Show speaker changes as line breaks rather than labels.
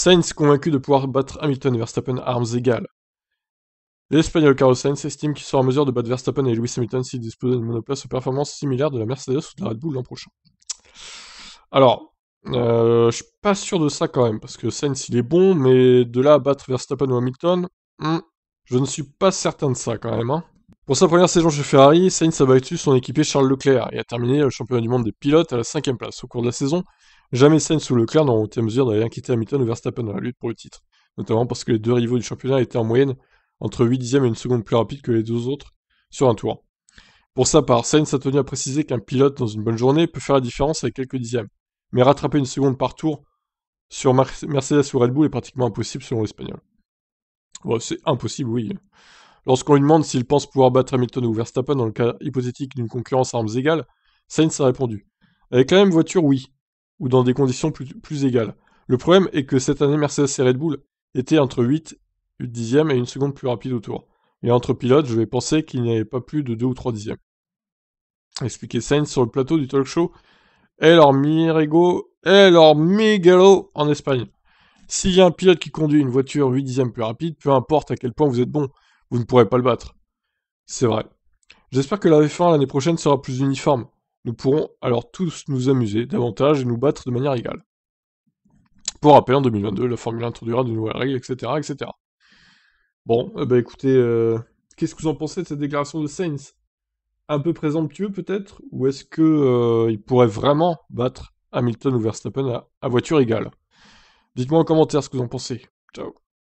Sainz convaincu de pouvoir battre Hamilton et Verstappen à armes égales. L'Espagnol Carlos Sainz estime qu'il sera en mesure de battre Verstappen et Lewis Hamilton s'il dispose d'une monoplace aux performances similaires de la Mercedes ou de la Red Bull l'an prochain. Alors, euh, je suis pas sûr de ça quand même, parce que Sainz il est bon, mais de là à battre Verstappen ou Hamilton, hmm, je ne suis pas certain de ça quand même. Hein. Pour sa première saison chez Ferrari, Sainz a battu son équipier Charles Leclerc et a terminé le championnat du monde des pilotes à la 5 place au cours de la saison. Jamais Sainz sous Leclerc n'ont été à mesure d'aller inquiéter Hamilton ou Verstappen dans la lutte pour le titre, notamment parce que les deux rivaux du championnat étaient en moyenne entre 8 dixièmes et une seconde plus rapides que les deux autres sur un tour. Pour sa part, Sainz a tenu à préciser qu'un pilote dans une bonne journée peut faire la différence avec quelques dixièmes, mais rattraper une seconde par tour sur Mercedes ou Red Bull est pratiquement impossible selon l'Espagnol. c'est impossible, oui. Lorsqu'on lui demande s'il pense pouvoir battre Hamilton ou Verstappen dans le cas hypothétique d'une concurrence à armes égales, Sainz a répondu Avec la même voiture, oui, ou dans des conditions plus, égales. Le problème est que cette année, Mercedes et Red Bull étaient entre 8 dixièmes et une seconde plus rapide au tour. Et entre pilotes, je vais penser qu'il n'y avait pas plus de 2 ou 3 dixièmes. Expliquait Sainz sur le plateau du talk show El Mirego, El Migalo en Espagne. S'il y a un pilote qui conduit une voiture 8 dixièmes plus rapide, peu importe à quel point vous êtes bon, vous ne pourrez pas le battre. C'est vrai. J'espère que la F1 l'année prochaine sera plus uniforme. Nous pourrons alors tous nous amuser davantage et nous battre de manière égale. Pour rappel, en 2022, la Formule introduira de nouvelles règles, etc. etc. Bon, eh ben, écoutez, euh, qu'est-ce que vous en pensez de cette déclaration de Sainz Un peu présomptueux peut-être Ou est-ce que euh, il pourrait vraiment battre Hamilton ou Verstappen à voiture égale Dites-moi en commentaire ce que vous en pensez. Ciao